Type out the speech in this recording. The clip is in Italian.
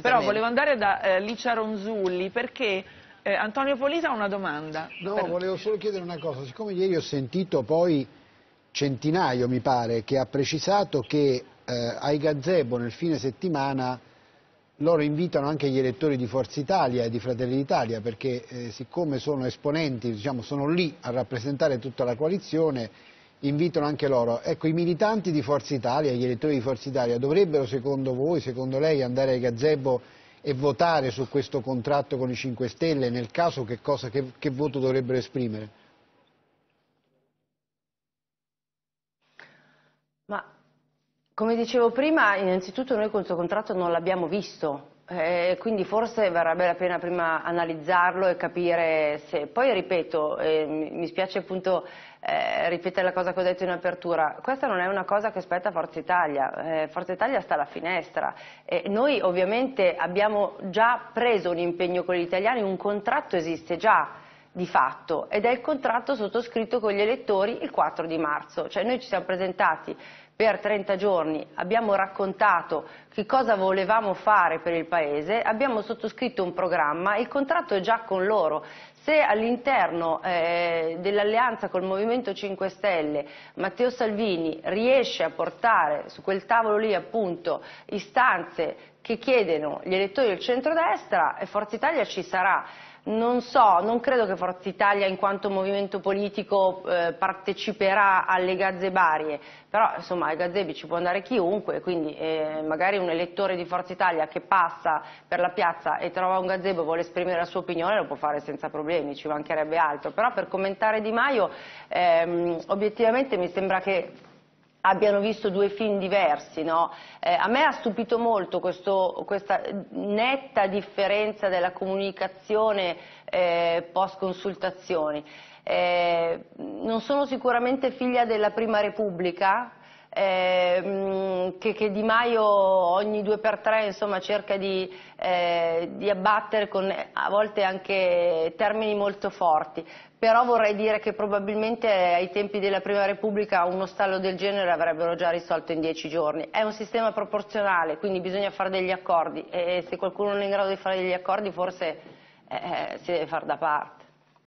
Però volevo andare da eh, Licia Ronzulli perché eh, Antonio Polisa ha una domanda. No, per... volevo solo chiedere una cosa, siccome ieri ho sentito poi Centinaio, mi pare, che ha precisato che eh, ai gazebo nel fine settimana loro invitano anche gli elettori di Forza Italia e di Fratelli d'Italia perché eh, siccome sono esponenti, diciamo, sono lì a rappresentare tutta la coalizione invitano anche loro. Ecco, i militanti di Forza Italia, gli elettori di Forza Italia, dovrebbero secondo voi, secondo lei, andare ai gazebo e votare su questo contratto con i 5 Stelle? Nel caso che, cosa, che, che voto dovrebbero esprimere? Ma, come dicevo prima, innanzitutto noi questo contratto non l'abbiamo visto, eh, quindi forse varrebbe la pena prima analizzarlo e capire se... Poi ripeto, eh, mi spiace appunto eh, ripetere la cosa che ho detto in apertura, questa non è una cosa che spetta Forza Italia, eh, Forza Italia sta alla finestra. noi ovviamente abbiamo già preso un impegno con gli italiani, un contratto esiste già di fatto ed è il contratto sottoscritto con gli elettori il 4 di marzo, cioè noi ci siamo presentati per 30 giorni abbiamo raccontato che cosa volevamo fare per il Paese, abbiamo sottoscritto un programma, il contratto è già con loro. Se all'interno eh, dell'alleanza col Movimento 5 Stelle Matteo Salvini riesce a portare su quel tavolo lì appunto istanze che chiedono gli elettori del centrodestra, eh, Forza Italia ci sarà. Non so, non credo che Forza Italia in quanto movimento politico eh, parteciperà alle gazzebarie, però insomma insomma ai Gazebi ci può andare chiunque, quindi eh, magari un elettore di Forza Italia che passa per la piazza e trova un gazebo e vuole esprimere la sua opinione lo può fare senza problemi, ci mancherebbe altro, però per commentare Di Maio ehm, obiettivamente mi sembra che abbiano visto due film diversi. No? Eh, a me ha stupito molto questo, questa netta differenza della comunicazione eh, post-consultazioni. Eh, non sono sicuramente figlia della Prima Repubblica, Ehm, che, che, Di Maio ogni due per tre insomma, cerca di, eh, di abbattere con a volte anche termini molto forti, però vorrei dire che probabilmente ai tempi della Prima Repubblica uno stallo del genere avrebbero già risolto in dieci giorni. È un sistema proporzionale, quindi bisogna fare degli accordi e se qualcuno non è in grado di fare degli accordi forse eh, eh si deve far da parte.